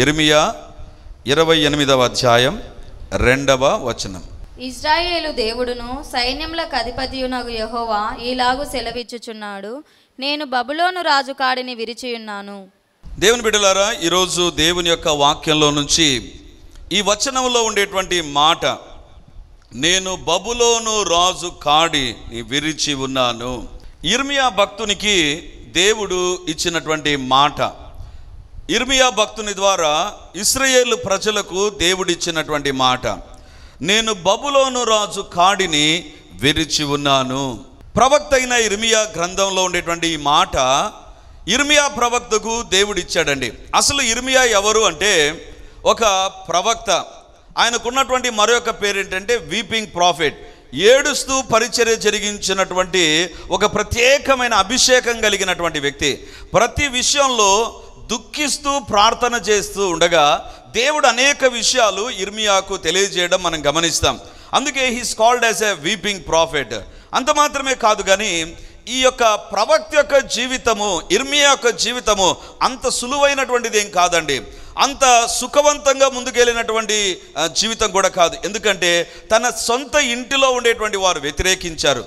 ఇర్మియా ఇరవై ఎనిమిదవ అధ్యాయం రెండవ వచనం ఇజ్రాయేలు దేవుడును సైన్యములకు అధిపతియునగు యహోవా ఈలాగు సెలవిచ్చుచున్నాడు నేను బబులోను రాజు కాడిని విరిచియున్నాను దేవుని బిడ్డలారా ఈరోజు దేవుని యొక్క వాక్యంలో నుంచి ఈ వచనంలో ఉండేటువంటి మాట నేను బబులోను రాజు కాడి విరిచి ఉన్నాను ఇర్మియా భక్తునికి దేవుడు ఇచ్చినటువంటి మాట ఇర్మియా భక్తుని ద్వారా ఇస్రయేల్ ప్రజలకు దేవుడిచ్చినటువంటి మాట నేను బబులోను రాజు కాడిని విరిచి ఉన్నాను ప్రవక్త అయిన ఇర్మియా గ్రంథంలో ఉండేటువంటి ఈ మాట ఇర్మియా ప్రవక్తకు దేవుడిచ్చాడండి అసలు ఇర్మియా ఎవరు అంటే ఒక ప్రవక్త ఆయనకున్నటువంటి మరొక పేరేంటంటే వీపింగ్ ప్రాఫిట్ ఏడుస్తూ పరిచర్య జరిగించినటువంటి ఒక ప్రత్యేకమైన అభిషేకం కలిగినటువంటి వ్యక్తి ప్రతి విషయంలో దుఃఖిస్తూ ప్రార్థన చేస్తూ ఉండగా దేవుడు అనేక విషయాలు ఇర్మియాకు తెలియజేయడం మనం గమనిస్తాం అందుకే he's called as a weeping prophet అంత మాత్రమే కాదు కానీ ఈ యొక్క ప్రవక్త యొక్క జీవితము ఇర్మియా యొక్క జీవితము అంత సులువైనటువంటిది ఏం కాదండి అంత సుఖవంతంగా ముందుకెళ్ళినటువంటి జీవితం కూడా కాదు ఎందుకంటే తన సొంత ఇంటిలో ఉండేటువంటి వారు వ్యతిరేకించారు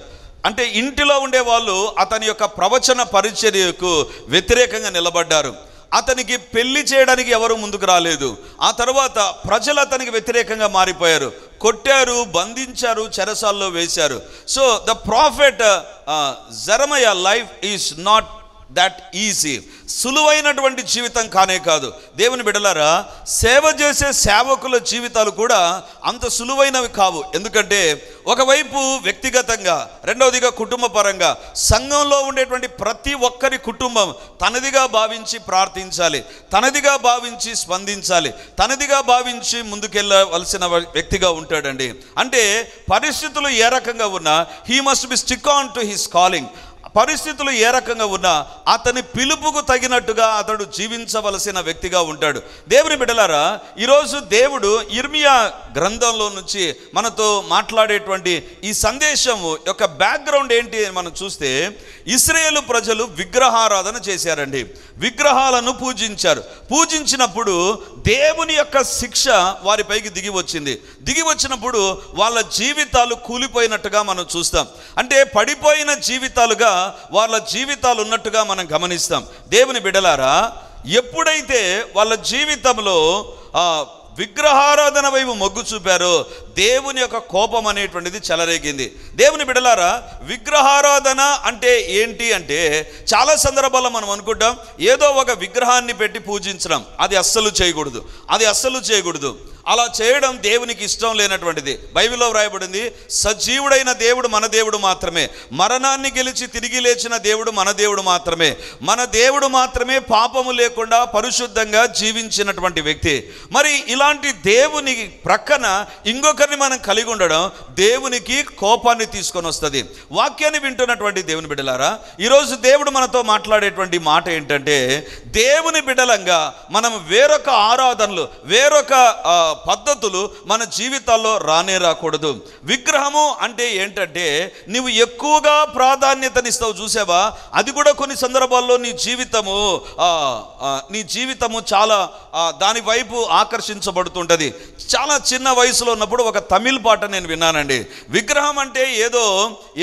అంటే ఇంటిలో ఉండే వాళ్ళు అతని యొక్క ప్రవచన పరిచర్యకు వ్యతిరేకంగా నిలబడ్డారు అతనికి పెళ్లి చేయడానికి ఎవరు ముందుకు రాలేదు ఆ తర్వాత ప్రజలు అతనికి వ్యతిరేకంగా మారిపోయారు కొట్టారు బంధించారు చెరసాల్లో వేశారు so the prophet Jeremiah life is not that easy సులువైనటువంటి జీవితం కానే కాదు దేవుని బిడలారా సేవ చేసే సేవకుల జీవితాలు కూడా అంత సులువైనవి కావు ఎందుకంటే ఒకవైపు వ్యక్తిగతంగా రెండవదిగా కుటుంబ పరంగా సంఘంలో ఉండేటువంటి ప్రతి ఒక్కరి కుటుంబం తనదిగా భావించి ప్రార్థించాలి తనదిగా భావించి స్పందించాలి తనదిగా భావించి ముందుకెళ్ళవలసిన వ్యక్తిగా ఉంటాడండి అంటే పరిస్థితులు ఏ రకంగా ఉన్నా he must be stick on to his calling పరిస్థితులు ఏ రకంగా ఉన్నా అతని పిలుపుకు తగినట్టుగా అతడు జీవించవలసిన వ్యక్తిగా ఉంటాడు దేవుని బిడలారా ఈరోజు దేవుడు ఇర్మియా గ్రంథంలో నుంచి మనతో మాట్లాడేటువంటి ఈ సందేశము యొక్క బ్యాక్గ్రౌండ్ ఏంటి అని మనం చూస్తే ఇస్రాయేలు ప్రజలు విగ్రహారాధన చేశారండి విగ్రహాలను పూజించారు పూజించినప్పుడు దేవుని యొక్క శిక్ష వారిపైకి దిగి వచ్చింది దిగి వచ్చినప్పుడు వాళ్ళ జీవితాలు కూలిపోయినట్టుగా మనం చూస్తాం అంటే పడిపోయిన జీవితాలుగా వాళ్ళ జీవితాలు ఉన్నట్టుగా మనం గమనిస్తాం దేవుని బిడలారా ఎప్పుడైతే వాళ్ళ జీవితంలో విగ్రహారాధన వైపు మొగ్గు చూపారో దేవుని యొక్క కోపం అనేటువంటిది చెలరేగింది దేవుని బిడలారా విగ్రహారాధన అంటే ఏంటి అంటే చాలా సందర్భాల్లో మనం అనుకుంటాం ఏదో ఒక విగ్రహాన్ని పెట్టి పూజించడం అది అస్సలు చేయకూడదు అది అస్సలు చేయకూడదు అలా చేయడం దేవునికి ఇష్టం లేనటువంటిది బైబిల్లో వ్రాయబడింది సజీవుడైన దేవుడు మన దేవుడు మాత్రమే మరణాన్ని గెలిచి తిరిగి లేచిన దేవుడు మన దేవుడు మాత్రమే మన దేవుడు మాత్రమే పాపము లేకుండా పరిశుద్ధంగా జీవించినటువంటి వ్యక్తి మరి ఇలాంటి దేవుని ప్రక్కన ఇంకొకరిని మనం కలిగి ఉండడం దేవునికి కోపాన్ని తీసుకొని వస్తుంది వాక్యాన్ని వింటున్నటువంటి దేవుని బిడ్డలారా ఈరోజు దేవుడు మనతో మాట్లాడేటువంటి మాట ఏంటంటే దేవుని బిడలంగా మనం వేరొక ఆరాధనలు వేరొక పద్ధతులు మన జీవితాల్లో రానే రాకూడదు విగ్రహము అంటే ఏంటంటే నీవు ఎక్కువగా ప్రాధాన్యతనిస్తావు చూసావా అది కూడా కొన్ని సందర్భాల్లో నీ జీవితము నీ జీవితము చాలా దాని వైపు ఆకర్షించబడుతుంటుంది చాలా చిన్న వయసులో ఉన్నప్పుడు ఒక తమిళ్ పాట నేను విన్నానండి విగ్రహం అంటే ఏదో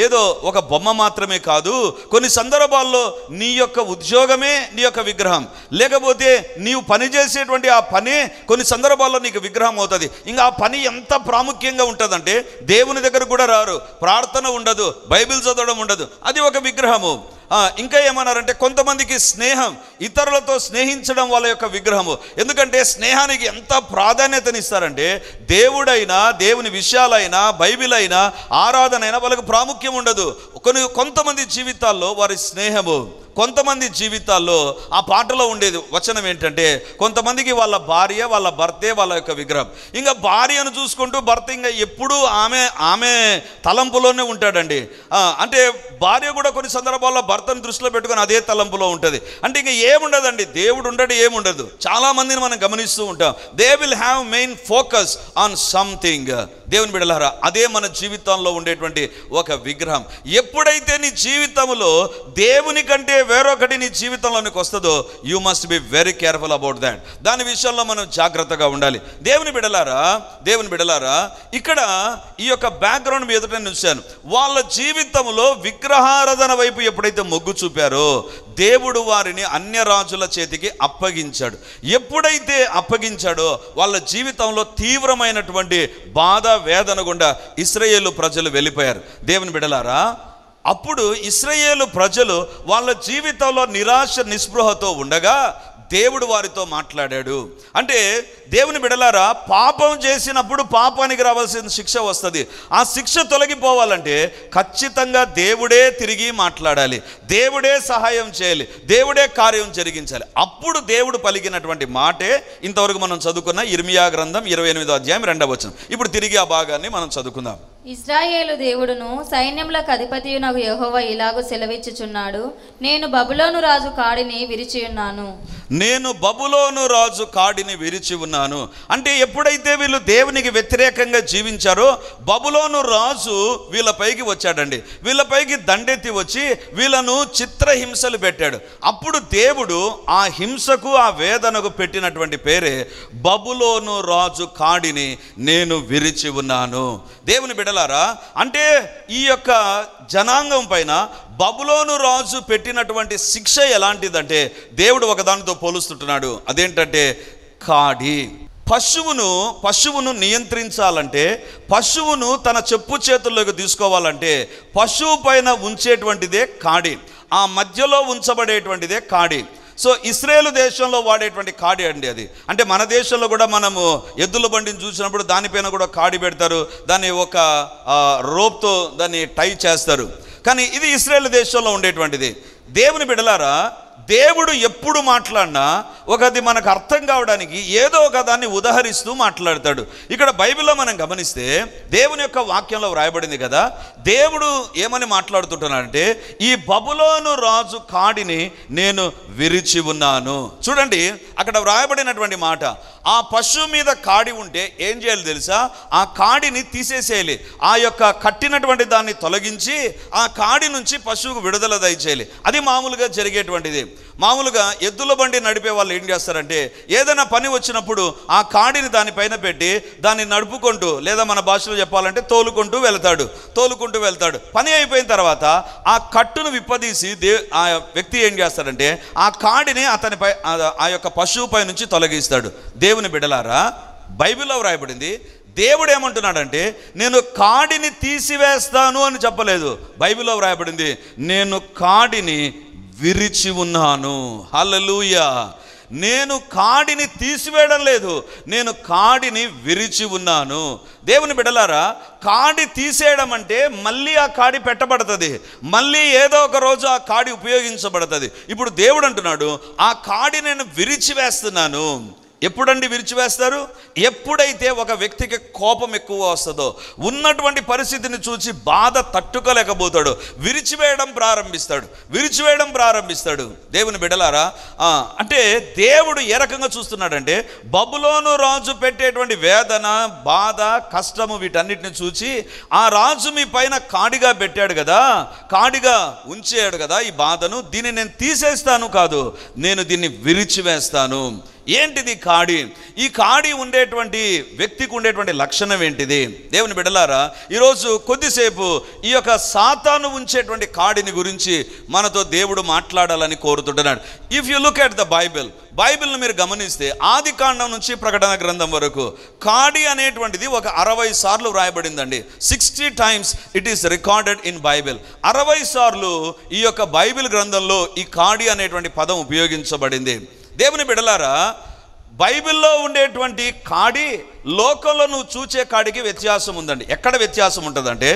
ఏదో ఒక బొమ్మ మాత్రమే కాదు కొన్ని సందర్భాల్లో నీ యొక్క ఉద్యోగమే నీ యొక్క విగ్రహం పొందుకుంటాం లేకపోతే నీవు పని చేసేటువంటి ఆ పని కొన్ని సందర్భాల్లో నీకు విగ్రహం అవుతుంది ఇంకా ఆ పని ఎంత ప్రాముఖ్యంగా ఉంటుందంటే దేవుని దగ్గర కూడా రారు ప్రార్థన ఉండదు బైబిల్ చదవడం ఉండదు అది ఒక విగ్రహము ఇంకా ఏమన్నారంటే కొంతమందికి స్నేహం ఇతరులతో స్నేహించడం వాళ్ళ యొక్క విగ్రహము ఎందుకంటే స్నేహానికి ఎంత ప్రాధాన్యతనిస్తారంటే దేవుడైనా దేవుని విషయాలైనా బైబిల్ అయినా ఆరాధన అయినా వాళ్ళకి ప్రాముఖ్యం ఉండదు కొన్ని కొంతమంది జీవితాల్లో వారి స్నేహము కొంతమంది జీవితాల్లో ఆ పాటలో ఉండేది వచనం ఏంటంటే కొంతమందికి వాళ్ళ భార్య వాళ్ళ భర్తే వాళ్ళ యొక్క విగ్రహం ఇంకా భార్యను చూసుకుంటూ భర్త ఇంకా ఎప్పుడూ ఆమె ఆమె తలంపులోనే ఉంటాడండి అంటే భార్య కూడా కొన్ని సందర్భాల్లో భర్తను దృష్టిలో పెట్టుకొని అదే తలంపులో ఉంటుంది అంటే ఇంకా ఏముండదండి దేవుడు ఉండడు ఏముండదు చాలామందిని మనం గమనిస్తూ ఉంటాం they will have main focus on something దేవుని బిడలహారా అదే మన జీవితంలో ఉండేటువంటి ఒక విగ్రహం ఎప్పుడైతే నీ జీవితంలో దేవుని కంటే వేరొకటి నీ జీవితంలోనికి వస్తుందో you must be very careful about that దాని విషయంలో మనం జాగ్రత్తగా ఉండాలి దేవుని బిడలారా దేవుని బిడలారా ఇక్కడ ఈ యొక్క బ్యాక్గ్రౌండ్ మీద చూశాను వాళ్ళ జీవితంలో విగ్రహారాధన వైపు ఎప్పుడైతే మొగ్గు చూపారో దేవుడు వారిని అన్య రాజుల చేతికి అప్పగించాడు ఎప్పుడైతే అప్పగించాడో వాళ్ళ జీవితంలో తీవ్రమైనటువంటి బాధ వేదన గుండా ఇస్రయేలు ప్రజలు వెళ్ళిపోయారు దేవుని బిడలారా అప్పుడు ఇస్రయేలు ప్రజలు వాళ్ళ జీవితంలో నిరాశ నిస్పృహతో ఉండగా దేవుడు వారితో మాట్లాడాడు అంటే దేవుని బిడలారా పాపం చేసినప్పుడు పాపానికి రావాల్సిన శిక్ష వస్తుంది ఆ శిక్ష తొలగిపోవాలంటే ఖచ్చితంగా దేవుడే తిరిగి మాట్లాడాలి దేవుడే సహాయం చేయాలి దేవుడే కార్యం జరిగించాలి అప్పుడు దేవుడు పలికినటువంటి మాటే ఇంతవరకు మనం చదువుకున్న ఇర్మియా గ్రంథం ఇరవై ఎనిమిదో అధ్యాయం రెండవ వచనం ఇప్పుడు తిరిగి ఆ భాగాన్ని మనం చదువుకుందాం ఇజ్రాయేలు దేవుడును సైన్యములకు అధిపతి నాకు యహోవ ఇలాగూ సెలవిచ్చుచున్నాడు నేను బబులోను రాజు కాడిని విరిచి ఉన్నాను నేను బబులోను రాజు కాడిని విరిచి ఉన్నాను చేస్తున్నాను అంటే ఎప్పుడైతే వీళ్ళు దేవునికి వ్యతిరేకంగా జీవించారో బబులోను రాజు వీళ్ళపైకి వచ్చాడండి వీళ్ళపైకి దండెత్తి వచ్చి వీళ్ళను చిత్రహింసలు పెట్టాడు అప్పుడు దేవుడు ఆ హింసకు ఆ వేదనకు పెట్టినటువంటి పేరే బబులోను రాజు కాడిని నేను విరిచి ఉన్నాను దేవుని బిడలారా అంటే ఈ యొక్క జనాంగం పైన బబులోను రాజు పెట్టినటువంటి శిక్ష ఎలాంటిదంటే దేవుడు ఒకదానితో పోలుస్తుంటున్నాడు అదేంటంటే కాడి పశువును పశువును నియంత్రించాలంటే పశువును తన చెప్పు చేతుల్లోకి తీసుకోవాలంటే పశువు పైన ఉంచేటువంటిదే కాడి ఆ మధ్యలో ఉంచబడేటువంటిదే కాడి సో ఇస్రాయేల్ దేశంలో వాడేటువంటి కాడి అండి అది అంటే మన దేశంలో కూడా మనము ఎద్దుల బండిని చూసినప్పుడు దానిపైన కూడా కాడి పెడతారు దాన్ని ఒక రోప్తో దాన్ని టై చేస్తారు కానీ ఇది ఇస్రాయేల్ దేశంలో ఉండేటువంటిది దేవుని బిడలారా దేవుడు ఎప్పుడు మాట్లాడినా ఒకది మనకు అర్థం కావడానికి ఏదో ఒక దాన్ని ఉదహరిస్తూ మాట్లాడతాడు ఇక్కడ బైబిల్లో మనం గమనిస్తే దేవుని యొక్క వాక్యంలో వ్రాయబడింది కదా దేవుడు ఏమని మాట్లాడుతుంటున్నాడంటే ఈ బబులోను రాజు కాడిని నేను విరిచి ఉన్నాను చూడండి అక్కడ వ్రాయబడినటువంటి మాట ఆ పశువు మీద కాడి ఉంటే ఏం చేయాలి తెలుసా ఆ కాడిని తీసేసేయాలి ఆ యొక్క కట్టినటువంటి దాన్ని తొలగించి ఆ కాడి నుంచి పశువుకు విడుదల దయచేయాలి అది మామూలుగా జరిగేటువంటిది మామూలుగా ఎద్దుల బండి నడిపే వాళ్ళు ఏం చేస్తారంటే ఏదైనా పని వచ్చినప్పుడు ఆ కాడిని దానిపైన పెట్టి దాన్ని నడుపుకుంటూ లేదా మన భాషలో చెప్పాలంటే తోలుకుంటూ వెళ్తాడు తోలుకుంటూ వెళ్తాడు పని అయిపోయిన తర్వాత ఆ కట్టును విప్పదీసి దే ఆ వ్యక్తి ఏం చేస్తాడంటే ఆ కాడిని అతనిపై ఆ యొక్క పశువుపై నుంచి తొలగిస్తాడు దేవుని బిడలారా బైబిల్లో వ్రాయబడింది దేవుడు ఏమంటున్నాడంటే నేను కాడిని తీసివేస్తాను అని చెప్పలేదు బైబిల్లో వ్రాయబడింది నేను కాడిని విరిచి ఉన్నాను హలలుయ నేను కాడిని తీసివేయడం లేదు నేను కాడిని విరిచి ఉన్నాను దేవుని బిడలారా కాడి తీసేయడం అంటే మళ్ళీ ఆ కాడి పెట్టబడుతుంది మళ్ళీ ఏదో ఒక రోజు ఆ కాడి ఉపయోగించబడుతుంది ఇప్పుడు దేవుడు అంటున్నాడు ఆ కాడి నేను విరిచి వేస్తున్నాను ఎప్పుడండి విరిచివేస్తారు ఎప్పుడైతే ఒక వ్యక్తికి కోపం ఎక్కువ వస్తుందో ఉన్నటువంటి పరిస్థితిని చూసి బాధ తట్టుకోలేకపోతాడు విరిచివేయడం ప్రారంభిస్తాడు విరిచివేయడం ప్రారంభిస్తాడు దేవుని బిడలారా అంటే దేవుడు ఏ రకంగా చూస్తున్నాడంటే బబులోను రాజు పెట్టేటువంటి వేదన బాధ కష్టము వీటన్నిటిని చూచి ఆ రాజు మీ పైన కాడిగా పెట్టాడు కదా కాడిగా ఉంచాడు కదా ఈ బాధను దీన్ని నేను తీసేస్తాను కాదు నేను దీన్ని విరిచివేస్తాను ఏంటిది కాడి ఈ కాడి ఉండేటువంటి వ్యక్తికి ఉండేటువంటి లక్షణం ఏంటిది దేవుని బిడలారా ఈరోజు కొద్దిసేపు ఈ యొక్క సాతాను ఉంచేటువంటి కాడిని గురించి మనతో దేవుడు మాట్లాడాలని కోరుతుంటున్నాడు if you look at the Bible బైబిల్ను మీరు గమనిస్తే ఆది కాండం నుంచి ప్రకటన గ్రంథం వరకు కాడి అనేటువంటిది ఒక అరవై సార్లు వ్రాయబడిందండి sixty times it is recorded in Bible అరవై సార్లు ఈ యొక్క బైబిల్ గ్రంథంలో ఈ కాడి అనేటువంటి పదం ఉపయోగించబడింది దేవుని బిడలారా బైబిల్లో ఉండేటువంటి కాడి లోకంలో నువ్వు చూచే కాడికి వ్యత్యాసం ఉందండి ఎక్కడ వ్యత్యాసం ఉంటుందంటే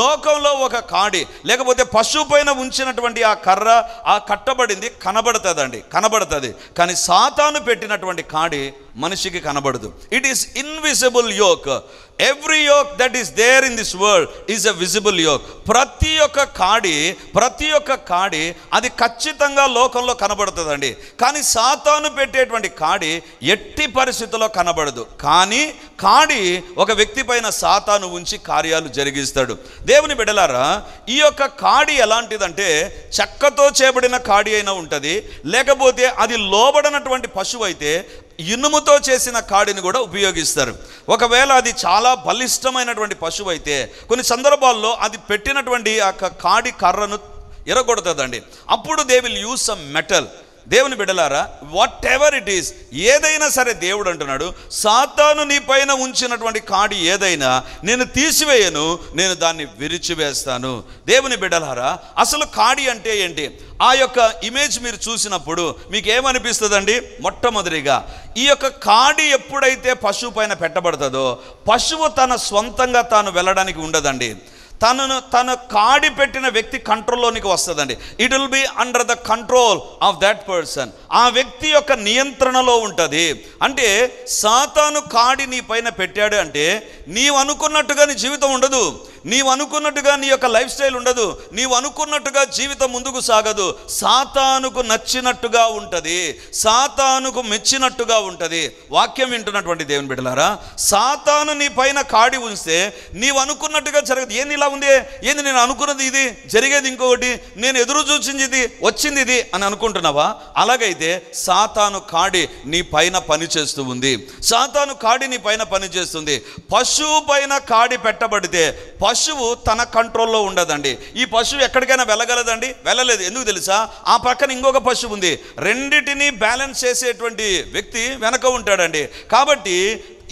లోకంలో ఒక కాడి లేకపోతే పశువు పైన ఉంచినటువంటి ఆ కర్ర ఆ కట్టబడింది కనబడుతుందండి కనబడుతుంది కానీ సాతాను పెట్టినటువంటి కాడి మనిషికి కనబడదు it is invisible yoke every yoke that is there in this world is a visible yoke ప్రతి ఒక్క కాడి ప్రతి ఒక్క కాడి అది ఖచ్చితంగా లోకంలో కనబడుతుందండి కానీ సాతాను పెట్టేటువంటి కాడి ఎట్టి పరిస్థితుల్లో కనబడదు కానీ కాడి ఒక వ్యక్తి పైన సాతాను ఉంచి కార్యాలు జరిగిస్తాడు దేవుని బిడలారా ఈ యొక్క కాడి ఎలాంటిదంటే చెక్కతో చేయబడిన కాడి అయినా ఉంటుంది లేకపోతే అది లోబడినటువంటి పశువు అయితే ఇనుముతో చేసిన కాడిని కూడా ఉపయోగిస్తారు ఒకవేళ అది చాలా బలిష్టమైనటువంటి పశువు అయితే కొన్ని సందర్భాల్లో అది పెట్టినటువంటి ఆ కాడి కర్రను ఎరగొడుతుందండి అప్పుడు they will use some metal దేవుని బిడలారా వాట్ ఎవర్ ఇట్ ఈస్ ఏదైనా సరే దేవుడు అంటున్నాడు సాతాను నీ పైన ఉంచినటువంటి కాడి ఏదైనా నేను తీసివేయను నేను దాన్ని విరిచివేస్తాను దేవుని బిడలారా అసలు కాడి అంటే ఏంటి ఆ యొక్క ఇమేజ్ మీరు చూసినప్పుడు మీకు ఏమనిపిస్తుందండి మొట్టమొదటిగా ఈ యొక్క కాడి ఎప్పుడైతే పశువు పైన పెట్టబడుతుందో పశువు తన సొంతంగా తాను వెళ్ళడానికి ఉండదండి తనను తన కాడి పెట్టిన వ్యక్తి కంట్రోల్లోనికి వస్తుందండి it will be under the control of that person ఆ వ్యక్తి యొక్క నియంత్రణలో ఉంటుంది అంటే సాతాను కాడి నీ పైన పెట్టాడు అంటే నీవు అనుకున్నట్టుగా నీ జీవితం ఉండదు నీవు అనుకున్నట్టుగా నీ యొక్క లైఫ్ స్టైల్ ఉండదు నీవు అనుకున్నట్టుగా జీవితం ముందుకు సాగదు సాతానుకు నచ్చినట్టుగా ఉంటుంది సాతానుకు మెచ్చినట్టుగా ఉంటుంది వాక్యం వింటున్నటువంటి దేవుని బిడ్డలారా సాతాను నీ పైన కాడి ఉంచితే నీవు అనుకున్నట్టుగా జరగదు ఏంది ఇలా ఉంది ఏంది నేను అనుకున్నది ఇది జరిగేది ఇంకొకటి నేను ఎదురు చూసింది ఇది వచ్చింది ఇది అని అనుకుంటున్నావా అలాగైతే సాతాను కాడి నీ పైన పనిచేస్తూ ఉంది సాతాను కాడి నీ పైన పనిచేస్తుంది పశువు పైన కాడి పెట్టబడితే పశువు తన కంట్రోల్లో ఉండదండి ఈ పశువు ఎక్కడికైనా వెళ్ళగలదండి వెళ్ళలేదు ఎందుకు తెలుసా ఆ పక్కన ఇంకొక పశువు ఉంది రెండిటిని బ్యాలెన్స్ చేసేటువంటి వ్యక్తి వెనక ఉంటాడండి కాబట్టి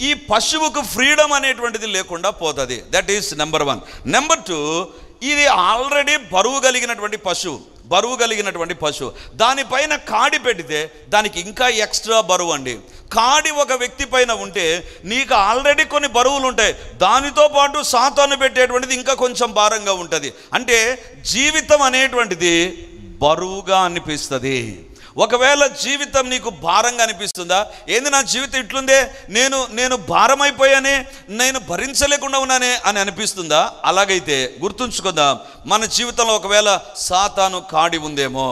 ఈ పశువుకు ఫ్రీడమ్ అనేటువంటిది లేకుండా పోతుంది that is number one number two ఇది ఆల్రెడీ బరువు కలిగినటువంటి పశువు బరువు కలిగినటువంటి పశువు దానిపైన కాడి పెడితే దానికి ఇంకా ఎక్స్ట్రా బరువు అండి కాడి ఒక వ్యక్తి పైన ఉంటే నీకు ఆల్రెడీ కొన్ని బరువులు ఉంటాయి దానితో పాటు సాతాను పెట్టేటువంటిది ఇంకా కొంచెం భారంగా ఉంటుంది అంటే జీవితం అనేటువంటిది బరువుగా అనిపిస్తుంది ఒకవేళ జీవితం నీకు భారంగా అనిపిస్తుందా ఏంది నా జీవితం ఇట్లుందే నేను నేను భారమైపోయానే నేను భరించలేకుండా ఉన్నానే అని అనిపిస్తుందా అలాగైతే గుర్తుంచుకుందాం మన జీవితంలో ఒకవేళ సాతాను కాడి ఉందేమో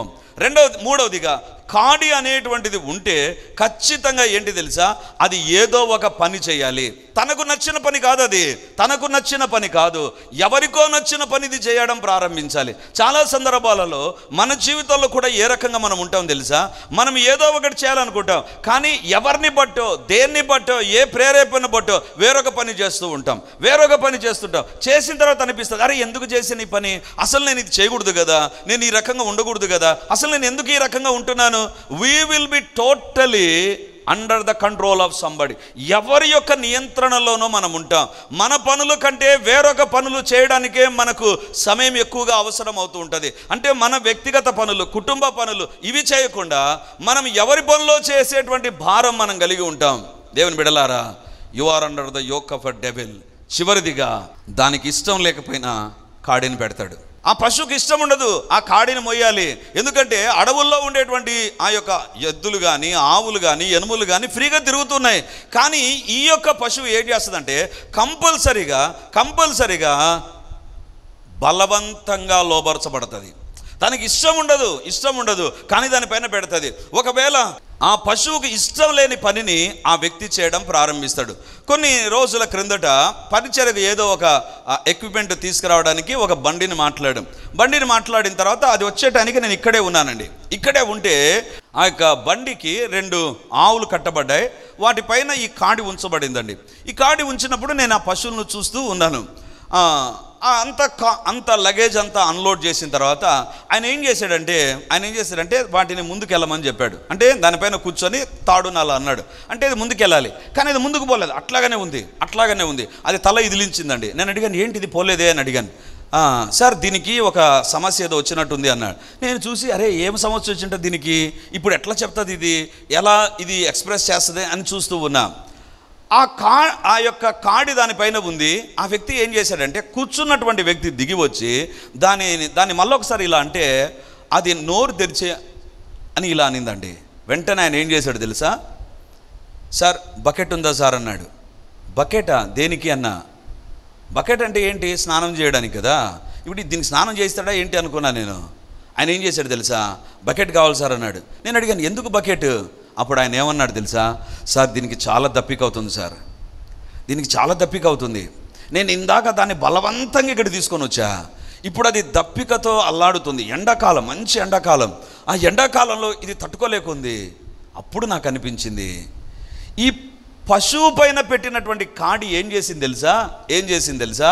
రెండవది మూడవదిగా కాడి అనేటువంటిది ఉంటే ఖచ్చితంగా ఏంటి తెలుసా అది ఏదో ఒక పని చేయాలి తనకు నచ్చిన పని కాదు అది తనకు నచ్చిన పని కాదు ఎవరికో నచ్చిన పనిది చేయడం ప్రారంభించాలి చాలా సందర్భాలలో మన జీవితంలో కూడా ఏ రకంగా మనం ఉంటాం తెలుసా మనం ఏదో ఒకటి చేయాలనుకుంటాం కానీ ఎవరిని బట్టో దేన్ని బట్టో ఏ ప్రేరేపణ బట్టో వేరొక పని చేస్తూ ఉంటాం వేరొక పని చేస్తుంటాం చేసిన తర్వాత అనిపిస్తుంది అరే ఎందుకు చేసిన ఈ పని అసలు నేను ఇది చేయకూడదు కదా నేను ఈ రకంగా ఉండకూడదు కదా అసలు నేను ఎందుకు ఈ రకంగా ఉంటున్నాను చెప్తున్నాను we will be totally under the control of somebody ఎవరి యొక్క నియంత్రణలోనో మనం ఉంటాం మన పనుల కంటే వేరొక పనులు చేయడానికే మనకు సమయం ఎక్కువగా అవసరం అవుతూ ఉంటుంది అంటే మన వ్యక్తిగత పనులు కుటుంబ పనులు ఇవి చేయకుండా మనం ఎవరి పనులో చేసేటువంటి భారం మనం కలిగి ఉంటాం దేవుని బిడలారా you are under the yoke of a devil చివరిదిగా దానికి ఇష్టం లేకపోయినా కాడిని పెడతాడు ఆ పశువుకి ఇష్టం ఉండదు ఆ కాడిని మొయ్యాలి ఎందుకంటే అడవుల్లో ఉండేటువంటి ఆ యొక్క ఎద్దులు కానీ ఆవులు కానీ ఎనుములు కానీ ఫ్రీగా తిరుగుతున్నాయి కానీ ఈ యొక్క పశువు ఏం చేస్తుందంటే కంపల్సరీగా కంపల్సరీగా బలవంతంగా లోబరచబడుతుంది తనకి ఇష్టం ఉండదు ఇష్టం ఉండదు కానీ దానిపైన పెడుతుంది ఒకవేళ ఆ పశువుకి ఇష్టం లేని పనిని ఆ వ్యక్తి చేయడం ప్రారంభిస్తాడు కొన్ని రోజుల క్రిందట పరిచయకు ఏదో ఒక ఎక్విప్మెంట్ తీసుకురావడానికి ఒక బండిని మాట్లాడు బండిని మాట్లాడిన తర్వాత అది వచ్చేటానికి నేను ఇక్కడే ఉన్నానండి ఇక్కడే ఉంటే ఆ యొక్క బండికి రెండు ఆవులు కట్టబడ్డాయి వాటిపైన ఈ కాడి ఉంచబడిందండి ఈ కాడి ఉంచినప్పుడు నేను ఆ పశువులను చూస్తూ ఉన్నాను అంత అంత లగేజ్ అంతా అన్లోడ్ చేసిన తర్వాత ఆయన ఏం చేశాడంటే ఆయన ఏం చేశాడంటే వాటిని ముందుకెళ్ళమని చెప్పాడు అంటే దానిపైన కూర్చొని తాడునాల అన్నాడు అంటే ఇది ముందుకెళ్ళాలి కానీ ఇది ముందుకు పోలేదు అట్లాగనే ఉంది అట్లాగనే ఉంది అది తల ఇదిలించిందండి నేను అడిగాను ఏంటి ఇది పోలేదే అని అడిగాను సార్ దీనికి ఒక సమస్య ఏదో వచ్చినట్టుంది అన్నాడు నేను చూసి అరే ఏం సమస్య వచ్చింటే దీనికి ఇప్పుడు ఎట్లా చెప్తుంది ఇది ఎలా ఇది ఎక్స్ప్రెస్ చేస్తుంది అని చూస్తూ ఉన్నా ఆ కా ఆ యొక్క కాడి దానిపైన ఉంది ఆ వ్యక్తి ఏం చేశాడంటే కూర్చున్నటువంటి వ్యక్తి దిగి వచ్చి దాని దాన్ని మళ్ళొకసారి ఇలా అంటే అది నోరు తెరిచే అని ఇలా అనిందండి వెంటనే ఆయన ఏం చేశాడు తెలుసా సార్ బకెట్ ఉందా సార్ అన్నాడు బకెటా దేనికి అన్న బకెట్ అంటే ఏంటి స్నానం చేయడానికి కదా ఇప్పుడు దీన్ని స్నానం చేస్తాడా ఏంటి అనుకున్నా నేను ఆయన ఏం చేశాడు తెలుసా బకెట్ కావాలి సార్ అన్నాడు నేను అడిగాను ఎందుకు బకెట్ అప్పుడు ఆయన ఏమన్నాడు తెలుసా సార్ దీనికి చాలా దప్పిక అవుతుంది సార్ దీనికి చాలా దప్పిక అవుతుంది నేను ఇందాక దాన్ని బలవంతంగా ఇక్కడ తీసుకొని వచ్చా ఇప్పుడు అది దప్పికతో అల్లాడుతుంది ఎండాకాలం మంచి ఎండాకాలం ఆ ఎండాకాలంలో ఇది తట్టుకోలేకుంది అప్పుడు నాకు అనిపించింది ఈ పశువు పైన పెట్టినటువంటి కాడి ఏం చేసింది తెలుసా ఏం చేసింది తెలుసా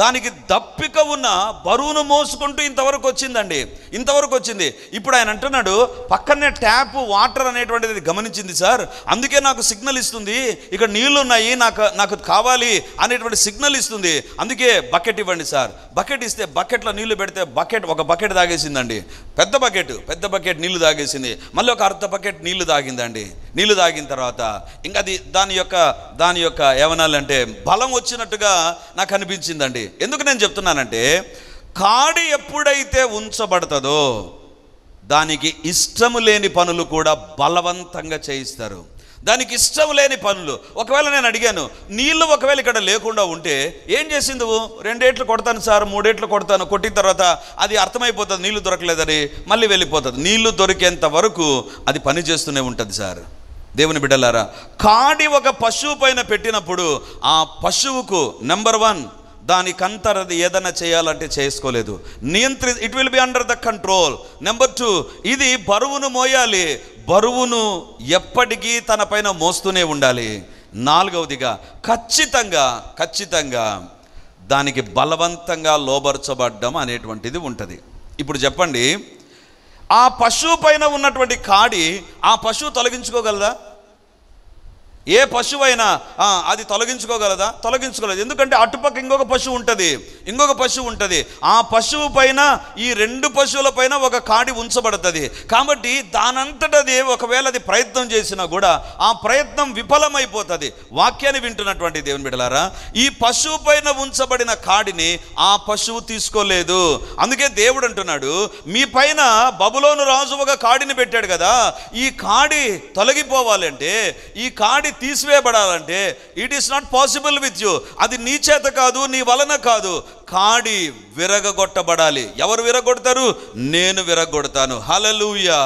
దానికి దప్పిక ఉన్న బరువును మోసుకుంటూ ఇంతవరకు వచ్చిందండి ఇంతవరకు వచ్చింది ఇప్పుడు ఆయన అంటున్నాడు పక్కనే ట్యాప్ వాటర్ అనేటువంటిది గమనించింది సార్ అందుకే నాకు సిగ్నల్ ఇస్తుంది ఇక్కడ నీళ్లు ఉన్నాయి నాకు నాకు కావాలి అనేటువంటి సిగ్నల్ ఇస్తుంది అందుకే బకెట్ ఇవ్వండి సార్ బకెట్ ఇస్తే బకెట్లో నీళ్లు పెడితే బకెట్ ఒక బకెట్ తాగేసిందండి పెద్ద బకెట్ పెద్ద బకెట్ నీళ్లు తాగేసింది మళ్ళీ ఒక అర్ధ బకెట్ నీళ్లు తాగిందండి నీళ్లు తాగిన తర్వాత ఇంకా అది దాని దాని యొక్క దాని యొక్క ఏమనాలంటే బలం వచ్చినట్టుగా నాకు అనిపించిందండి ఎందుకు నేను చెప్తున్నానంటే కాడి ఎప్పుడైతే ఉంచబడుతుందో దానికి ఇష్టము లేని పనులు కూడా బలవంతంగా చేయిస్తారు దానికి ఇష్టం లేని పనులు ఒకవేళ నేను అడిగాను నీళ్ళు ఒకవేళ ఇక్కడ లేకుండా ఉంటే ఏం చేసింది రెండేట్లు కొడతాను సార్ మూడేట్లు కొడతాను కొట్టిన తర్వాత అది అర్థమైపోతుంది నీళ్లు దొరకలేదని మళ్ళీ వెళ్ళిపోతుంది నీళ్లు దొరికేంత వరకు అది పని చేస్తూనే ఉంటుంది సార్ దేవుని బిడ్డలారా కాడి ఒక పశువు పైన పెట్టినప్పుడు ఆ పశువుకు నెంబర్ వన్ అది ఏదైనా చేయాలంటే చేసుకోలేదు నియంత్రి it will be under the control number two ఇది బరువును మోయాలి బరువును ఎప్పటికీ తన పైన మోస్తూనే ఉండాలి నాలుగవదిగా ఖచ్చితంగా ఖచ్చితంగా దానికి బలవంతంగా లోబరచబడ్డం అనేటువంటిది ఉంటుంది ఇప్పుడు చెప్పండి ఆ పశువు పైన ఉన్నటువంటి కాడి ఆ పశువు తొలగించుకోగలదా ఏ పశువైనా అది తొలగించుకోగలదా తొలగించుకోలేదు ఎందుకంటే అటుపక్క ఇంకొక పశువు ఉంటుంది ఇంకొక పశువు ఉంటుంది ఆ పశువు పైన ఈ రెండు పశువుల పైన ఒక కాడి ఉంచబడుతుంది కాబట్టి దానంతటది ఒకవేళ అది ప్రయత్నం చేసినా కూడా ఆ ప్రయత్నం విఫలమైపోతుంది వాక్యాన్ని వింటున్నటువంటి దేవుని బిడలారా ఈ పశువు పైన ఉంచబడిన కాడిని ఆ పశువు తీసుకోలేదు అందుకే దేవుడు అంటున్నాడు మీ పైన బబులోను రాజు ఒక కాడిని పెట్టాడు కదా ఈ కాడి తొలగిపోవాలంటే ఈ కాడి తీసివేయబడాలంటే it is not possible with you అది నీ చేత కాదు నీ వలన కాదు కాడి విరగొట్టబడాలి ఎవరు విరగొడతారు నేను విరగొడతాను హలలుయా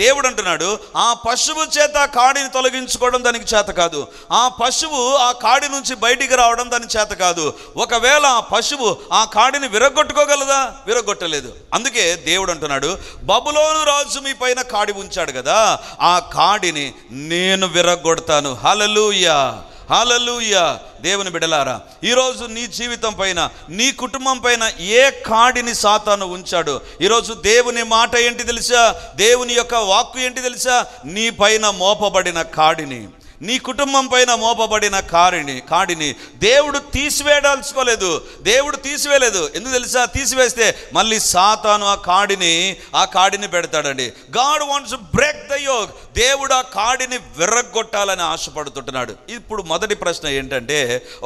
దేవుడు అంటున్నాడు ఆ పశువు చేత కాడిని తొలగించుకోవడం దానికి చేత కాదు ఆ పశువు ఆ కాడి నుంచి బయటికి రావడం దాని చేత కాదు ఒకవేళ ఆ పశువు ఆ కాడిని విరగొట్టుకోగలదా విరగొట్టలేదు అందుకే దేవుడు అంటున్నాడు బబులోను రాజు మీ పైన కాడి ఉంచాడు కదా ఆ కాడిని నేను విరగొడతాను హలలుయా హాలలుయ దేవుని బిడలారా ఈరోజు నీ జీవితం పైన నీ కుటుంబం పైన ఏ కాడిని సాతాను ఉంచాడు ఈరోజు దేవుని మాట ఏంటి తెలుసా దేవుని యొక్క వాక్కు ఏంటి తెలుసా నీ పైన మోపబడిన కాడిని నీ కుటుంబం పైన మోపబడిన కారిని కాడిని దేవుడు తీసివేయడాల్చుకోలేదు దేవుడు తీసివేయలేదు ఎందుకు తెలుసా తీసివేస్తే మళ్ళీ సాతాను ఆ కాడిని ఆ కాడిని పెడతాడండి God wants break the yoke దేవుడు ఆ కాడిని విర్రగొట్టాలని ఆశపడుతుంటున్నాడు ఇప్పుడు మొదటి ప్రశ్న ఏంటంటే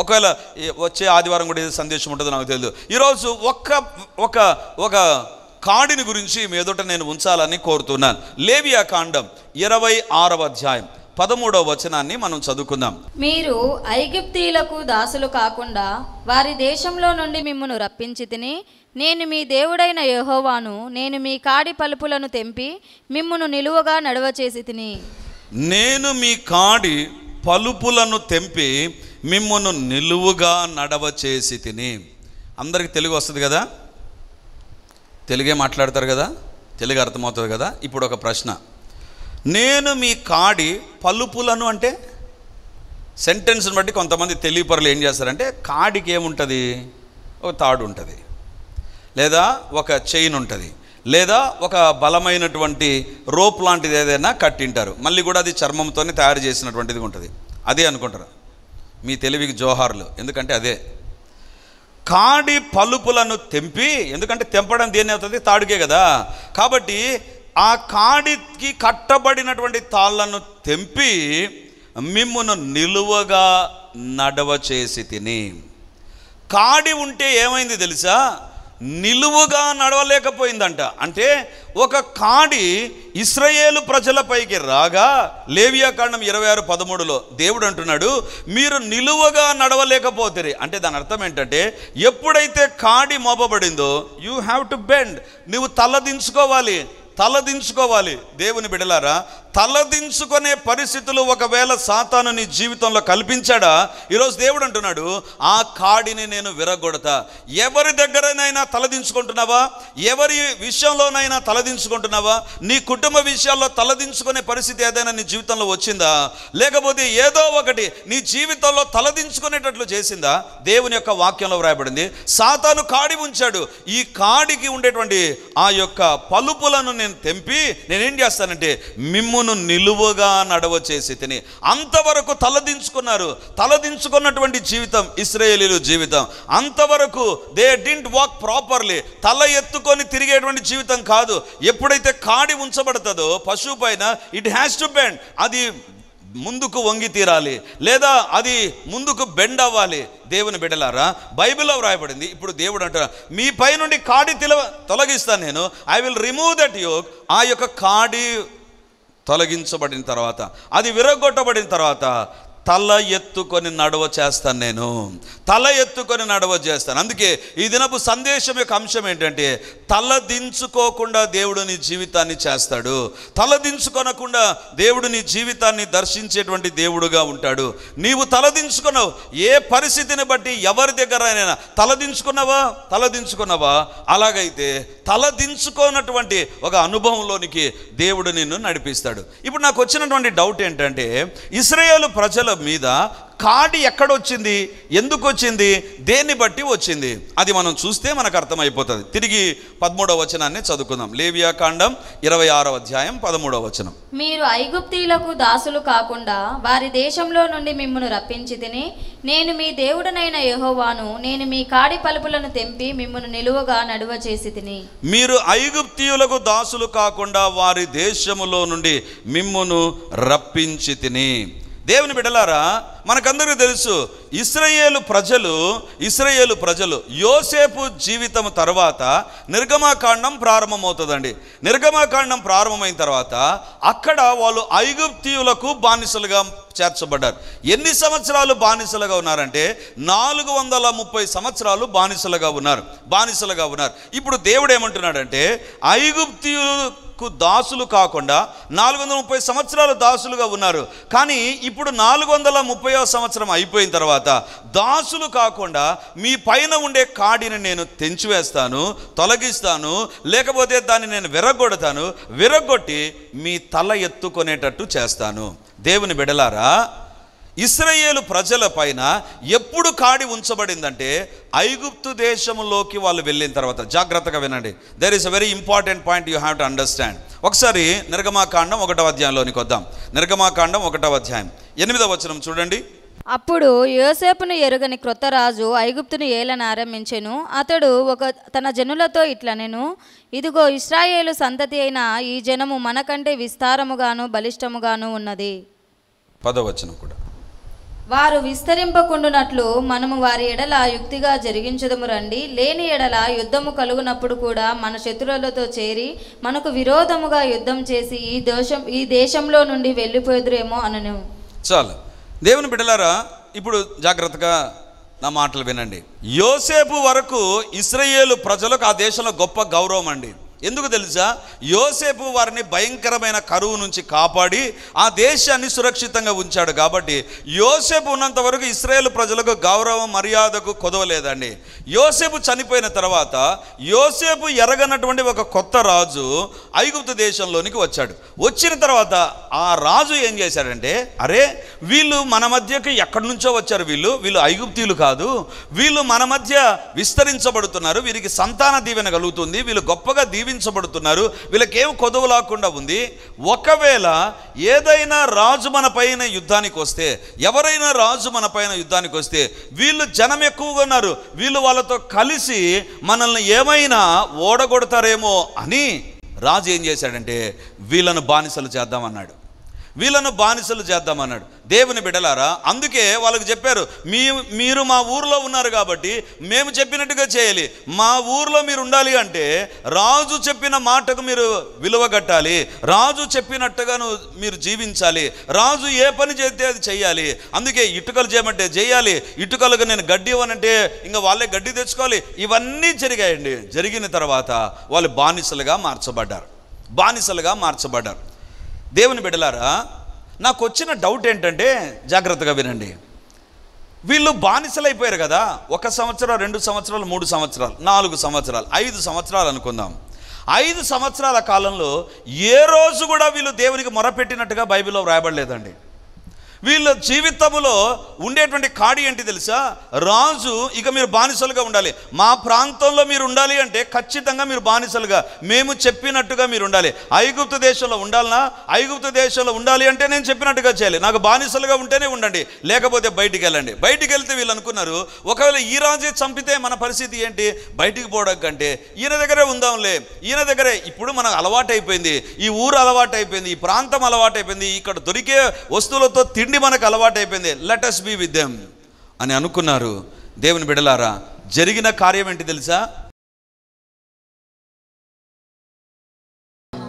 ఒకవేళ వచ్చే ఆదివారం కూడా ఏదో సందేశం ఉంటుందో నాకు తెలియదు ఈరోజు ఒక్క ఒక ఒక కాడిని గురించి మీదట నేను ఉంచాలని కోరుతున్నాను లేవియా కాండం ఇరవై ఆరవ అధ్యాయం పదమూడవ వచనాన్ని మనం చదువుకుందాం మీరు ఐగిప్తీలకు దాసులు కాకుండా వారి దేశంలో నుండి మిమ్మను రప్పించి తిని నేను మీ దేవుడైన యహోవాను నేను మీ కాడి పలుపులను తెంపి మిమ్మను నిలువగా చేసి తిని నేను మీ కాడి పలుపులను తెంపి మిమ్మను నిలువుగా నడవ చేసి తిని అందరికి తెలుగు వస్తుంది కదా తెలుగే మాట్లాడతారు కదా తెలుగు అర్థమవుతుంది కదా ఇప్పుడు ఒక ప్రశ్న నేను మీ కాడి పలుపులను అంటే సెంటెన్స్ని బట్టి కొంతమంది తెలియపరులు ఏం చేస్తారంటే కాడికి ఏముంటుంది ఒక తాడు ఉంటుంది లేదా ఒక చైన్ ఉంటుంది లేదా ఒక బలమైనటువంటి రోప్ లాంటిది ఏదైనా కట్టింటారు మళ్ళీ కూడా అది చర్మంతోనే తయారు చేసినటువంటిది ఉంటుంది అదే అనుకుంటారు మీ తెలివికి జోహార్లు ఎందుకంటే అదే కాడి పలుపులను తెంపి ఎందుకంటే తెంపడం దేని అవుతుంది తాడుకే కదా కాబట్టి ఆ కాడికి కట్టబడినటువంటి తాళ్లను తెంపి మిమ్మును నిలువగా నడవ చేసి తిని కాడి ఉంటే ఏమైంది తెలుసా నిలువుగా నడవలేకపోయిందంట అంటే ఒక కాడి ఇస్రయేలు ప్రజలపైకి రాగా లేవియాకాండం ఇరవై ఆరు పదమూడులో దేవుడు అంటున్నాడు మీరు నిలువుగా నడవలేకపోతే అంటే దాని అర్థం ఏంటంటే ఎప్పుడైతే కాడి మోపబడిందో యూ హ్యావ్ టు బెండ్ నువ్వు తలదించుకోవాలి తలదించుకోవాలి దేవుని బిడలారా తలదించుకునే పరిస్థితులు ఒకవేళ సాతాను నీ జీవితంలో కల్పించాడా ఈరోజు దేవుడు అంటున్నాడు ఆ కాడిని నేను విరగొడతా ఎవరి దగ్గరనైనా తలదించుకుంటున్నావా ఎవరి విషయంలోనైనా తలదించుకుంటున్నావా నీ కుటుంబ విషయాల్లో తలదించుకునే పరిస్థితి ఏదైనా నీ జీవితంలో వచ్చిందా లేకపోతే ఏదో ఒకటి నీ జీవితంలో తలదించుకునేటట్లు చేసిందా దేవుని యొక్క వాక్యంలో వ్రాయబడింది సాతాను కాడి ఉంచాడు ఈ కాడికి ఉండేటువంటి ఆ యొక్క పలుపులను నేను తెంపి నేనేం చేస్తానంటే మిమ్ము ప్రభువును నిలువగా నడవ చేసి తిని అంతవరకు తలదించుకున్నారు తలదించుకున్నటువంటి జీవితం ఇస్రాయేలీలు జీవితం అంతవరకు దే డింట్ వాక్ ప్రాపర్లీ తల ఎత్తుకొని తిరిగేటువంటి జీవితం కాదు ఎప్పుడైతే కాడి ఉంచబడుతుందో పశువు పైన ఇట్ హ్యాస్ టు బెండ్ అది ముందుకు వంగి తీరాలి లేదా అది ముందుకు బెండ్ అవ్వాలి దేవుని బిడ్డలారా బైబిల్లో వ్రాయబడింది ఇప్పుడు దేవుడు అంటారు మీ పై నుండి కాడి తిల తొలగిస్తాను నేను I will remove that yoke ఆ యొక్క కాడి తొలగించబడిన తర్వాత అది విరగొట్టబడిన తర్వాత తల ఎత్తుకొని నడవ చేస్తాను నేను తల ఎత్తుకొని నడవ చేస్తాను అందుకే ఈ దినపు సందేశం యొక్క అంశం ఏంటంటే తల దించుకోకుండా దేవుడు నీ జీవితాన్ని చేస్తాడు తల దించుకొనకుండా దేవుడు నీ జీవితాన్ని దర్శించేటువంటి దేవుడుగా ఉంటాడు నీవు తల దించుకున్నావు ఏ పరిస్థితిని బట్టి ఎవరి దగ్గర అయినా తల దించుకున్నావా తల దించుకున్నావా అలాగైతే తల దించుకోనటువంటి ఒక అనుభవంలోనికి దేవుడు నిన్ను నడిపిస్తాడు ఇప్పుడు నాకు వచ్చినటువంటి డౌట్ ఏంటంటే ఇస్రాయేల్ ప్రజలు మీద కాడి ఎక్కడొచ్చింది ఎందుకు వచ్చింది దేన్ని బట్టి వచ్చింది అది మనం చూస్తే మనకు అర్థమైపోతుంది తిరిగి పదమూడవ వచనాన్ని చదువుకుందాం లేవియా కాండం ఇరవై ఆరో అధ్యాయం పదమూడవ వచనం మీరు ఐగుప్తీలకు దాసులు కాకుండా వారి దేశంలో నుండి మిమ్మల్ని రప్పించి తిని నేను మీ దేవుడనైన యహోవాను నేను మీ కాడి పలుపులను తెంపి మిమ్మల్ని నిలువగా నడువ చేసి తిని మీరు ఐగుప్తీయులకు దాసులు కాకుండా వారి దేశములో నుండి మిమ్మును రప్పించి తిని దేవుని బిడలారా మనకందరికీ తెలుసు ఇస్రయేలు ప్రజలు ఇస్రయేలు ప్రజలు యోసేపు జీవితం తర్వాత నిర్గమాకాండం ప్రారంభమవుతుందండి నిర్గమాకాండం ప్రారంభమైన తర్వాత అక్కడ వాళ్ళు ఐగుప్తియులకు బానిసలుగా చేర్చబడ్డారు ఎన్ని సంవత్సరాలు బానిసలుగా ఉన్నారంటే నాలుగు వందల ముప్పై సంవత్సరాలు బానిసలుగా ఉన్నారు బానిసలుగా ఉన్నారు ఇప్పుడు దేవుడు ఏమంటున్నాడంటే ఐగుప్తియు కు దాసులు కాకుండా నాలుగు వందల ముప్పై సంవత్సరాలు దాసులుగా ఉన్నారు కానీ ఇప్పుడు నాలుగు వందల ముప్పై సంవత్సరం అయిపోయిన తర్వాత దాసులు కాకుండా మీ పైన ఉండే కాడిని నేను తెంచివేస్తాను తొలగిస్తాను లేకపోతే దాన్ని నేను విరగొడతాను విరగొట్టి మీ తల ఎత్తుకునేటట్టు చేస్తాను దేవుని బిడలారా ఇస్రయేలు ప్రజల పైన ఎప్పుడు కాడి ఉంచబడిందంటే ఐగుప్తు దేశంలోకి వాళ్ళు వెళ్ళిన తర్వాత జాగ్రత్తగా వినండి there is a very important point you have to understand ఒకసారి నిర్గమాకాండం ఒకటవ అధ్యాయంలోనికి వద్దాం నిర్గమాకాండం ఒకటవ అధ్యాయం ఎనిమిదవ వచనం చూడండి అప్పుడు యోసేపును ఎరుగని క్రొత్త రాజు ఐగుప్తును ఏలని ఆరంభించెను అతడు ఒక తన జనులతో ఇట్లా నేను ఇదిగో ఇస్రాయేలు సంతతి అయిన ఈ జనము మనకంటే విస్తారముగాను బలిష్టముగాను ఉన్నది పదవచనం కూడా వారు విస్తరింపకుండునట్లు మనము వారి ఎడల యుక్తిగా జరిగించదము రండి లేని ఎడల యుద్ధము కలుగునప్పుడు కూడా మన శత్రువులతో చేరి మనకు విరోధముగా యుద్ధం చేసి ఈ దోషం ఈ దేశంలో నుండి వెళ్ళిపోయేదురేమో అనను చాలు దేవుని బిడ్డలారా ఇప్పుడు జాగ్రత్తగా నా మాటలు వినండి యోసేపు వరకు ఇస్రయేలు ప్రజలకు ఆ దేశంలో గొప్ప గౌరవం అండి ఎందుకు తెలుసా యోసేపు వారిని భయంకరమైన కరువు నుంచి కాపాడి ఆ దేశాన్ని సురక్షితంగా ఉంచాడు కాబట్టి యోసేపు ఉన్నంత వరకు ఇస్రాయేల్ ప్రజలకు గౌరవం మర్యాదకు కొదవలేదండి యోసేపు చనిపోయిన తర్వాత యోసేపు ఎరగనటువంటి ఒక కొత్త రాజు ఐగుప్తు దేశంలోనికి వచ్చాడు వచ్చిన తర్వాత ఆ రాజు ఏం చేశాడంటే అరే వీళ్ళు మన మధ్యకి ఎక్కడి నుంచో వచ్చారు వీళ్ళు వీళ్ళు ఐగుప్తీయులు కాదు వీళ్ళు మన మధ్య విస్తరించబడుతున్నారు వీరికి సంతాన దీవెన కలుగుతుంది వీళ్ళు గొప్పగా దీవి వీళ్ళకి వీళ్ళకేం కొదవు లేకుండా ఉంది ఒకవేళ ఏదైనా రాజు మన పైన యుద్ధానికి వస్తే ఎవరైనా రాజు మన పైన యుద్ధానికి వస్తే వీళ్ళు జనం ఎక్కువగా ఉన్నారు వీళ్ళు వాళ్ళతో కలిసి మనల్ని ఏమైనా ఓడగొడతారేమో అని రాజు ఏం చేశాడంటే వీళ్ళను బానిసలు చేద్దామన్నాడు వీళ్ళను బానిసలు చేద్దామన్నాడు దేవుని బిడలారా అందుకే వాళ్ళకి చెప్పారు మీ మీరు మా ఊర్లో ఉన్నారు కాబట్టి మేము చెప్పినట్టుగా చేయాలి మా ఊర్లో మీరు ఉండాలి అంటే రాజు చెప్పిన మాటకు మీరు విలువ కట్టాలి రాజు చెప్పినట్టుగా మీరు జీవించాలి రాజు ఏ పని చేస్తే అది చేయాలి అందుకే ఇటుకలు చేయమంటే చేయాలి ఇటుకలకు నేను గడ్డి ఇవ్వనంటే ఇంకా వాళ్ళే గడ్డి తెచ్చుకోవాలి ఇవన్నీ జరిగాయండి జరిగిన తర్వాత వాళ్ళు బానిసలుగా మార్చబడ్డారు బానిసలుగా మార్చబడ్డారు దేవుని బిడలారా నాకు వచ్చిన డౌట్ ఏంటంటే జాగ్రత్తగా వినండి వీళ్ళు బానిసలైపోయారు కదా ఒక సంవత్సరం రెండు సంవత్సరాలు మూడు సంవత్సరాలు నాలుగు సంవత్సరాలు ఐదు సంవత్సరాలు అనుకుందాం ఐదు సంవత్సరాల కాలంలో ఏ రోజు కూడా వీళ్ళు దేవునికి మొరపెట్టినట్టుగా బైబిల్లో వ్రాయబడలేదండి వీళ్ళ జీవితములో ఉండేటువంటి కాడి ఏంటి తెలుసా రాజు ఇక మీరు బానిసలుగా ఉండాలి మా ప్రాంతంలో మీరు ఉండాలి అంటే ఖచ్చితంగా మీరు బానిసలుగా మేము చెప్పినట్టుగా మీరు ఉండాలి ఐగుప్త దేశంలో ఉండాలనా ఐగుప్త దేశంలో ఉండాలి అంటే నేను చెప్పినట్టుగా చేయాలి నాకు బానిసలుగా ఉంటేనే ఉండండి లేకపోతే బయటికి వెళ్ళండి బయటికి వెళ్తే వీళ్ళు అనుకున్నారు ఒకవేళ ఈ రాజే చంపితే మన పరిస్థితి ఏంటి బయటికి పోవడం కంటే ఈయన దగ్గరే ఉందాంలే ఈయన దగ్గరే ఇప్పుడు మనకు అలవాటైపోయింది ఈ ఊరు అలవాటైపోయింది ఈ ప్రాంతం అలవాటైపోయింది ఇక్కడ దొరికే వస్తువులతో తిండి నుండి మనకు అయిపోయింది లెటస్ బీ విత్ దెమ్ అని అనుకున్నారు దేవుని బిడలారా జరిగిన కార్యం ఏంటి తెలుసా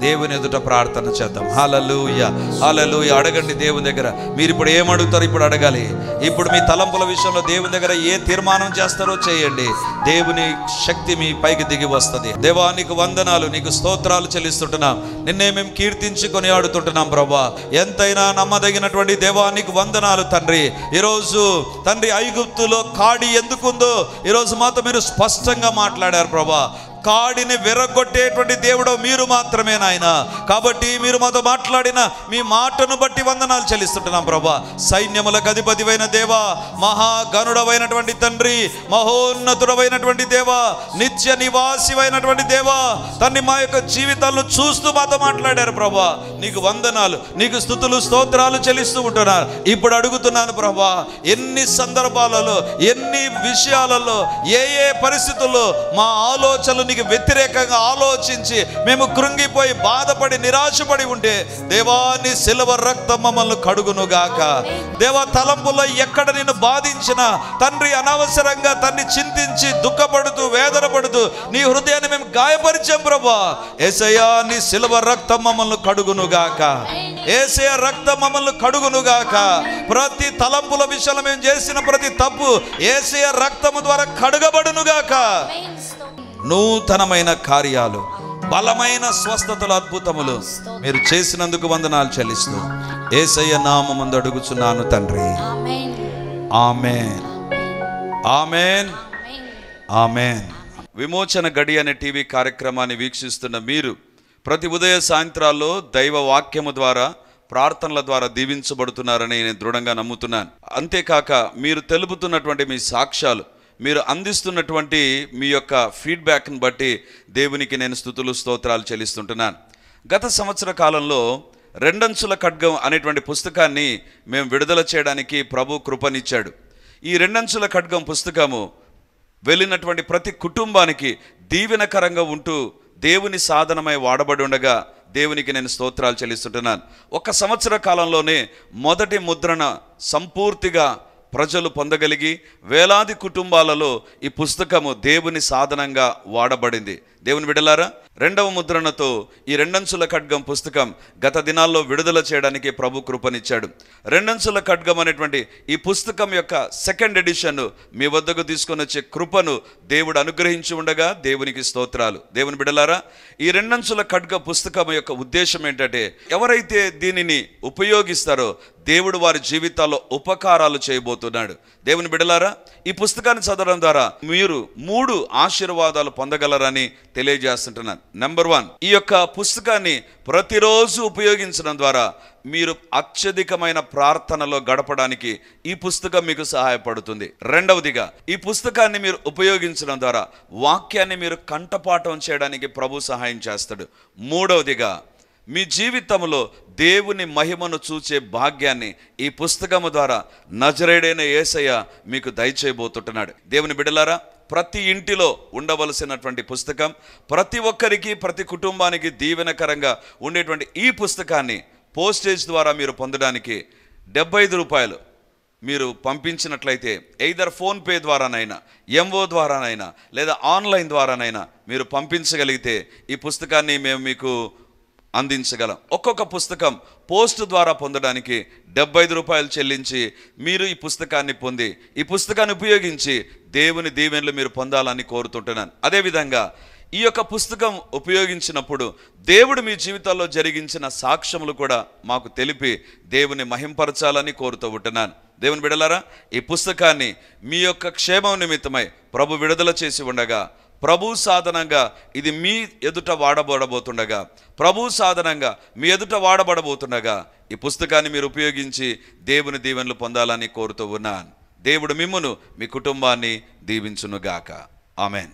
దేవుని ఎదుట ప్రార్థన చేద్దాం హాలలుయ హాలలుయ అడగండి దేవుని దగ్గర మీరు ఇప్పుడు ఏమడుగుతారు ఇప్పుడు అడగాలి ఇప్పుడు మీ తలంపుల విషయంలో దేవుని దగ్గర ఏ తీర్మానం చేస్తారో చేయండి దేవుని శక్తి మీ పైకి దిగి వస్తుంది దేవా నీకు వందనాలు నీకు స్తోత్రాలు చెల్లిస్తుంటున్నాం నిన్నే మేము కీర్తించి కొనియాడుతుంటున్నాం ప్రభా ఎంతైనా నమ్మదగినటువంటి దేవా నీకు వందనాలు తండ్రి ఈరోజు తండ్రి ఐగుప్తులో కాడి ఎందుకుందో ఈరోజు మాత్రం మీరు స్పష్టంగా మాట్లాడారు ప్రభా కాడిని విరగొట్టేటువంటి దేవుడు మీరు మాత్రమే నాయన కాబట్టి మీరు మాతో మాట్లాడిన మీ మాటను బట్టి వందనాలు చెల్లిస్తుంటున్నాం ప్రభా సైన్యములకు అధిపతివైన దేవా మహాగనుడవైనటువంటి తండ్రి మహోన్నతుడవైనటువంటి దేవా నిత్య నివాసివైనటువంటి దేవా తన్ని మా యొక్క జీవితాలను చూస్తూ మాతో మాట్లాడారు ప్రభా నీకు వందనాలు నీకు స్థుతులు స్తోత్రాలు చెల్లిస్తూ ఉంటున్నారు ఇప్పుడు అడుగుతున్నాను ప్రభా ఎన్ని సందర్భాలలో ఎన్ని విషయాలలో ఏ ఏ పరిస్థితుల్లో మా ఆలోచనలు నీకు వ్యతిరేకంగా ఆలోచించి మేము కృంగిపోయి బాధపడి నిరాశపడి ఉంటే దేవాన్ని సిల్వ రక్తం మమ్మల్ని కడుగునుగాక దేవ తలంపులో ఎక్కడ నేను బాధించిన తండ్రి అనవసరంగా తన్ని చింతించి దుఃఖపడుతూ వేదన పడుతూ నీ హృదయాన్ని మేము గాయపరిచాం ప్రభా ఏసయా నీ సిల్వ రక్తం మమ్మల్ని కడుగునుగాక ఏసయ రక్తం మమ్మల్ని కడుగునుగాక ప్రతి తలంపుల విషయంలో మేము చేసిన ప్రతి తప్పు ఏసయ రక్తము ద్వారా కడుగబడునుగాక నూతనమైన కార్యాలు బలమైన స్వస్థతలు అద్భుతములు మీరు చేసినందుకు వందనాలు చెల్లిస్తూ ఏసయ్య నామందు అడుగుచున్నాను తండ్రి ఆమెన్ ఆమెన్ ఆమెన్ విమోచన గడి అనే టీవీ కార్యక్రమాన్ని వీక్షిస్తున్న మీరు ప్రతి ఉదయ సాయంత్రాల్లో దైవ వాక్యము ద్వారా ప్రార్థనల ద్వారా దీవించబడుతున్నారని నేను దృఢంగా నమ్ముతున్నాను అంతేకాక మీరు తెలుపుతున్నటువంటి మీ సాక్ష్యాలు మీరు అందిస్తున్నటువంటి మీ యొక్క ఫీడ్బ్యాక్ని బట్టి దేవునికి నేను స్థుతులు స్తోత్రాలు చెల్లిస్తుంటున్నాను గత సంవత్సర కాలంలో రెండంచుల ఖడ్గం అనేటువంటి పుస్తకాన్ని మేము విడుదల చేయడానికి ప్రభు కృపనిచ్చాడు ఈ రెండంచుల ఖడ్గం పుస్తకము వెళ్ళినటువంటి ప్రతి కుటుంబానికి దీవెనకరంగా ఉంటూ దేవుని సాధనమై వాడబడి ఉండగా దేవునికి నేను స్తోత్రాలు చెల్లిస్తుంటున్నాను ఒక సంవత్సర కాలంలోనే మొదటి ముద్రణ సంపూర్తిగా ప్రజలు పొందగలిగి వేలాది కుటుంబాలలో ఈ పుస్తకము దేవుని సాధనంగా వాడబడింది దేవుని బిడలారా రెండవ ముద్రణతో ఈ రెండంచుల ఖడ్గం పుస్తకం గత దినాల్లో విడుదల చేయడానికి ప్రభు కృపనిచ్చాడు రెండంచుల ఖడ్గం అనేటువంటి ఈ పుస్తకం యొక్క సెకండ్ ఎడిషన్ మీ వద్దకు తీసుకొని వచ్చే కృపను దేవుడు అనుగ్రహించి ఉండగా దేవునికి స్తోత్రాలు దేవుని బిడలారా ఈ రెండంచుల ఖడ్గ పుస్తకం యొక్క ఉద్దేశం ఏంటంటే ఎవరైతే దీనిని ఉపయోగిస్తారో దేవుడు వారి జీవితాల్లో ఉపకారాలు చేయబోతున్నాడు దేవుని బిడలారా ఈ పుస్తకాన్ని చదవడం ద్వారా మీరు మూడు ఆశీర్వాదాలు పొందగలరని తెలియజేస్తుంటున్నాను నెంబర్ వన్ ఈ యొక్క పుస్తకాన్ని ప్రతిరోజు ఉపయోగించడం ద్వారా మీరు అత్యధికమైన ప్రార్థనలో గడపడానికి ఈ పుస్తకం మీకు సహాయపడుతుంది రెండవదిగా ఈ పుస్తకాన్ని మీరు ఉపయోగించడం ద్వారా వాక్యాన్ని మీరు కంఠపాఠం చేయడానికి ప్రభు సహాయం చేస్తాడు మూడవదిగా మీ జీవితంలో దేవుని మహిమను చూచే భాగ్యాన్ని ఈ పుస్తకము ద్వారా నజరేడైన ఏసయ్య మీకు దయచేయబోతుంటున్నాడు దేవుని బిడలారా ప్రతి ఇంటిలో ఉండవలసినటువంటి పుస్తకం ప్రతి ఒక్కరికి ప్రతి కుటుంబానికి దీవెనకరంగా ఉండేటువంటి ఈ పుస్తకాన్ని పోస్టేజ్ ద్వారా మీరు పొందడానికి డెబ్బై ఐదు రూపాయలు మీరు పంపించినట్లయితే ఎయిదర్ ఫోన్పే ద్వారానైనా ఎంఓ ద్వారానైనా లేదా ఆన్లైన్ ద్వారానైనా మీరు పంపించగలిగితే ఈ పుస్తకాన్ని మేము మీకు అందించగలం ఒక్కొక్క పుస్తకం పోస్ట్ ద్వారా పొందడానికి డెబ్బై రూపాయలు చెల్లించి మీరు ఈ పుస్తకాన్ని పొంది ఈ పుస్తకాన్ని ఉపయోగించి దేవుని దీవెనలు మీరు పొందాలని కోరుతుంటున్నాను అదేవిధంగా ఈ యొక్క పుస్తకం ఉపయోగించినప్పుడు దేవుడు మీ జీవితాల్లో జరిగించిన సాక్ష్యములు కూడా మాకు తెలిపి దేవుని మహింపరచాలని కోరుతూ ఉంటున్నాను దేవుని బిడలారా ఈ పుస్తకాన్ని మీ యొక్క క్షేమం నిమిత్తమై ప్రభు విడుదల చేసి ఉండగా ప్రభు సాధనంగా ఇది మీ ఎదుట వాడబడబోతుండగా ప్రభు సాధనంగా మీ ఎదుట వాడబడబోతుండగా ఈ పుస్తకాన్ని మీరు ఉపయోగించి దేవుని దీవెనలు పొందాలని కోరుతూ ఉన్నాను దేవుడు మిమ్మును మీ కుటుంబాన్ని దీవించునుగాక ఆమెన్